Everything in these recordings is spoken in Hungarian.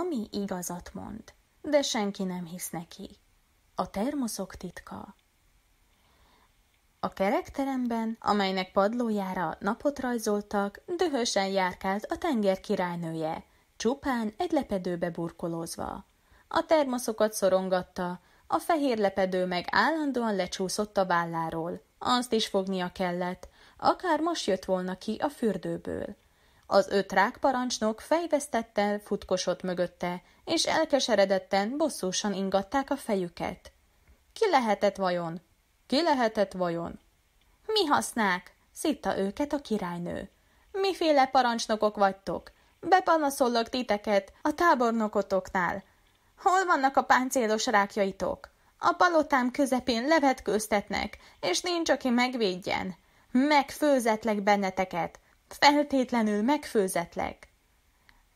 ami igazat mond, de senki nem hisz neki. A termoszok titka. A kerekteremben, amelynek padlójára napot rajzoltak, dühösen járkált a tenger királynője, csupán egy lepedőbe burkolózva. A termoszokat szorongatta, a fehér lepedő meg állandóan lecsúszott a válláról. Azt is fognia kellett, akár most jött volna ki a fürdőből. Az öt rákparancsnok fejvesztettel futkosott mögötte, és elkeseredetten, bosszúsan ingatták a fejüket. Ki lehetett vajon? Ki lehetett vajon? Mi hasznák? szitta őket a királynő. Miféle parancsnokok vagytok? Bepanaszollak titeket a tábornokotoknál. Hol vannak a páncélos rákjaitok? A palotám közepén levetkőztetnek, és nincs, aki megvédjen. Megfőzetlek benneteket, Feltétlenül megfőzetleg.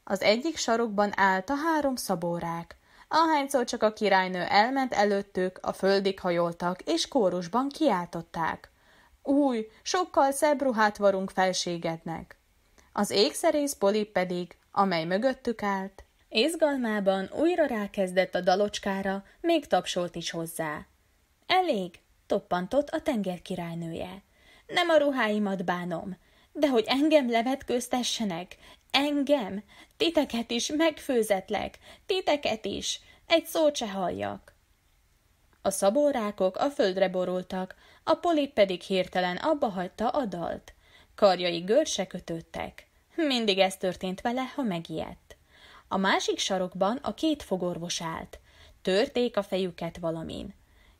Az egyik sarokban állt a három szabórák. Ahányszor csak a királynő elment előttük, a földig hajoltak, és kórusban kiáltották. Új, sokkal szebb ruhát varunk felségednek. Az égszerész Poli pedig, amely mögöttük állt, Észgalmában újra rákezdett a dalocskára, még tapsolt is hozzá. Elég, toppantott a tenger királynője. Nem a ruháimat bánom, de hogy engem levetkőztessenek, engem, titeket is megfőzetlek, titeket is, egy szót se halljak. A szaborrákok a földre borultak, a polip pedig hirtelen abba hagyta a dalt. Karjai görse kötöttek, Mindig ez történt vele, ha megijedt. A másik sarokban a két fogorvos állt. Törték a fejüket valamin.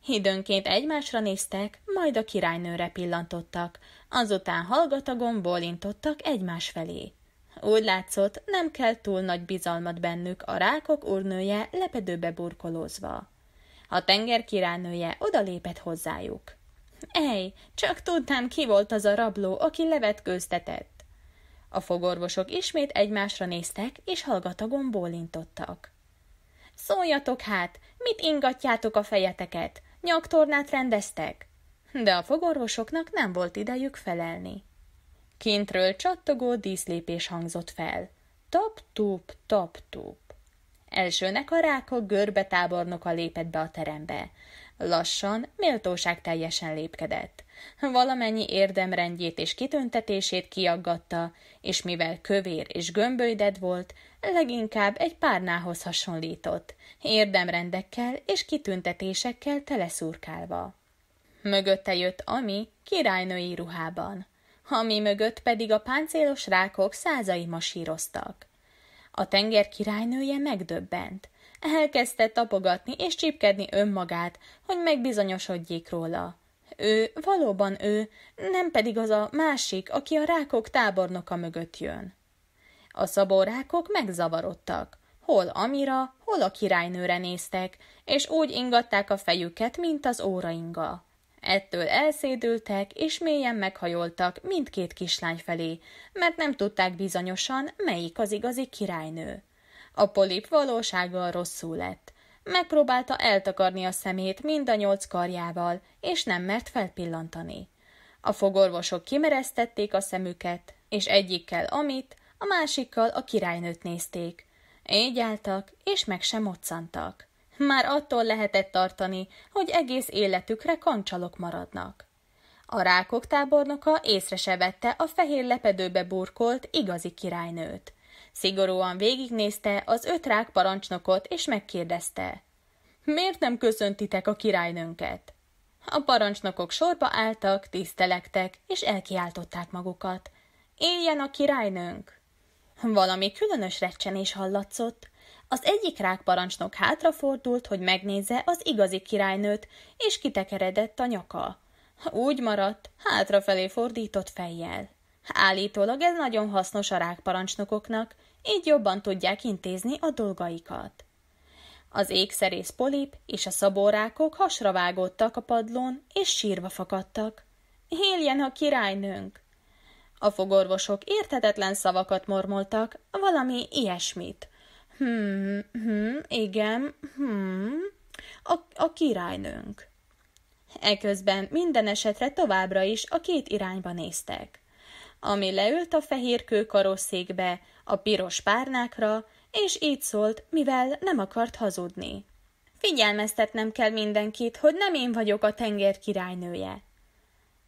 Időnként egymásra néztek, majd a királynőre pillantottak, azután hallgatagon bólintottak egymás felé. Úgy látszott, nem kell túl nagy bizalmat bennük a rákok urnője lepedőbe burkolózva. A tenger királynője odalépett hozzájuk. Ej, csak tudtam ki volt az a rabló, aki levet köztetett. A fogorvosok ismét egymásra néztek, és hallgatagon bólintottak. Szóljatok hát, mit ingatjátok a fejeteket? Nyaktornát rendeztek, de a fogorvosoknak nem volt idejük felelni. Kintről csattogó díszlépés hangzott fel. Tap-tup, tap-tup. Elsőnek a rákok görbe tábornoka lépett be a terembe. Lassan, méltóság teljesen lépkedett. Valamennyi érdemrendjét és kitöntetését kiaggatta, és mivel kövér és gömbölyded volt, leginkább egy párnához hasonlított, érdemrendekkel és kitüntetésekkel teleszurkálva. Mögötte jött Ami királynői ruhában, Ami mögött pedig a páncélos rákok százai masíroztak. A tenger királynője megdöbbent. Elkezdte tapogatni és csípkedni önmagát, hogy megbizonyosodjék róla. Ő, valóban ő, nem pedig az a másik, aki a rákok tábornoka mögött jön. A szabórákok megzavarodtak. Hol Amira, hol a királynőre néztek, és úgy ingatták a fejüket, mint az óra inga. Ettől elszédültek, és mélyen meghajoltak mindkét kislány felé, mert nem tudták bizonyosan, melyik az igazi királynő. A polip valósággal rosszul lett. Megpróbálta eltakarni a szemét mind a nyolc karjával, és nem mert felpillantani. A fogorvosok kimeresztették a szemüket, és egyikkel amit, a másikkal a királynőt nézték. Égy álltak, és meg sem moccantak. Már attól lehetett tartani, hogy egész életükre kancsalok maradnak. A rákok tábornoka észre se vette a fehér lepedőbe burkolt igazi királynőt. Szigorúan végignézte az öt rák parancsnokot, és megkérdezte. Miért nem köszöntitek a királynőnket? A parancsnokok sorba álltak, tisztelektek, és elkiáltották magukat. Éljen a királynőnk! Valami különös recsenés hallatszott. Az egyik rákparancsnok hátrafordult, hogy megnézze az igazi királynőt, és kitekeredett a nyaka. Úgy maradt, hátrafelé fordított fejjel. Állítólag ez nagyon hasznos a rákparancsnokoknak, így jobban tudják intézni a dolgaikat. Az ékszerész polip és a szabórákok hasra vágódtak a padlón, és sírva fakadtak. Éljen a királynőnk! A fogorvosok érthetetlen szavakat mormoltak, valami ilyesmit – Hmm, hmm, igen, hmm, a, a királynőnk. Eközben minden esetre továbbra is a két irányba néztek. Ami leült a fehér kőkarosszékbe, a piros párnákra, és így szólt, mivel nem akart hazudni. Figyelmeztetnem kell mindenkit, hogy nem én vagyok a tenger királynője.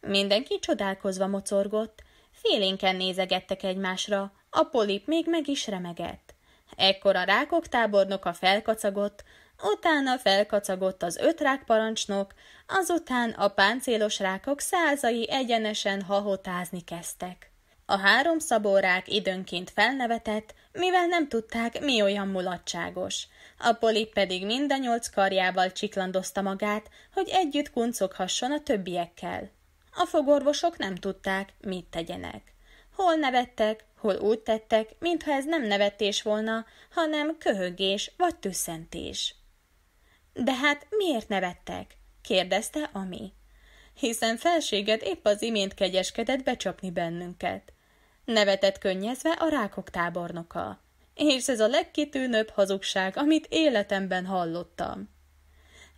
Mindenki csodálkozva mocorgott, félénken nézegettek egymásra, a polip még meg is remegett. Ekkor a rákok tábornoka felkacagott, utána felkacagott az öt rákparancsnok, azután a páncélos rákok százai egyenesen hahotázni kezdtek. A három szabórák időnként felnevetett, mivel nem tudták, mi olyan mulatságos. A polip pedig mind a nyolc karjával csiklandozta magát, hogy együtt kuncoghasson a többiekkel. A fogorvosok nem tudták, mit tegyenek. Hol nevettek, hol úgy tettek, mintha ez nem nevetés volna, hanem köhögés vagy tüszentés. – De hát miért nevettek? kérdezte Ami. Hiszen felséged épp az imént kegyeskedett becsapni bennünket. Nevetett könnyezve a rákok tábornoka. És ez a legkitűnőbb hazugság, amit életemben hallottam.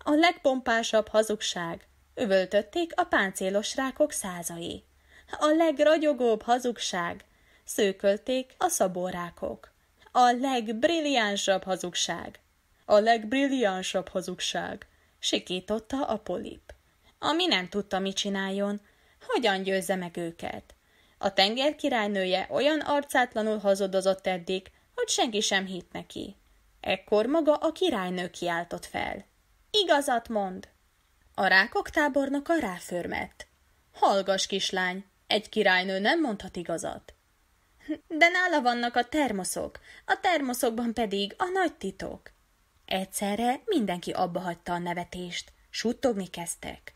A legpompásabb hazugság, üvöltötték a páncélos rákok százai. A legragyogóbb hazugság, szőkölték a szabórákok. A legbrilliánsabb hazugság. A legbrilliánsabb hazugság, sikította a polip. Ami nem tudta, mit csináljon, hogyan győzze meg őket. A tenger királynője olyan arcátlanul hazudozott eddig, hogy senki sem hitt neki. Ekkor maga a királynő kiáltott fel. Igazat mond! A rákok tábornoka ráförmett. Hallgas, kislány, egy királynő nem mondhat igazat. De nála vannak a termoszok, a termoszokban pedig a nagy titok. Egyszerre mindenki abba hagyta a nevetést, suttogni kezdtek.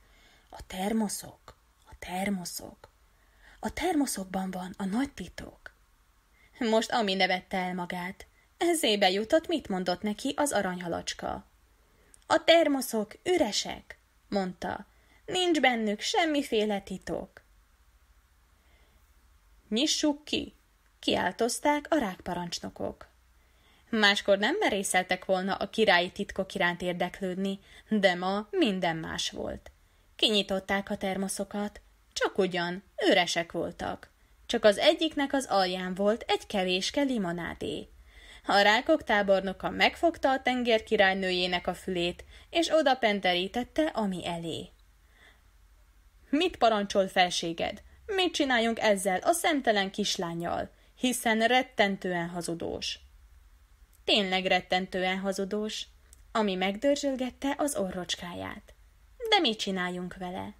A termoszok, a termoszok. A termoszokban van a nagy titok. Most Ami nevette el magát. Ezébe jutott, mit mondott neki az aranyhalacska. A termoszok üresek, mondta. Nincs bennük semmiféle titok. Nyissuk ki, kiáltozták a rákparancsnokok. Máskor nem merészeltek volna a királyi titkok iránt érdeklődni, de ma minden más volt. Kinyitották a termoszokat, csak ugyan, üresek voltak. Csak az egyiknek az alján volt egy kevéske limonádé. A rákok tábornoka megfogta a tenger királynőjének a fülét, és oda penterítette, ami elé. Mit parancsol felséged? Mit csináljunk ezzel a szemtelen kislányjal? hiszen rettentően hazudós. Tényleg rettentően hazudós, ami megdörzsölgette az orrocskáját. De mit csináljunk vele?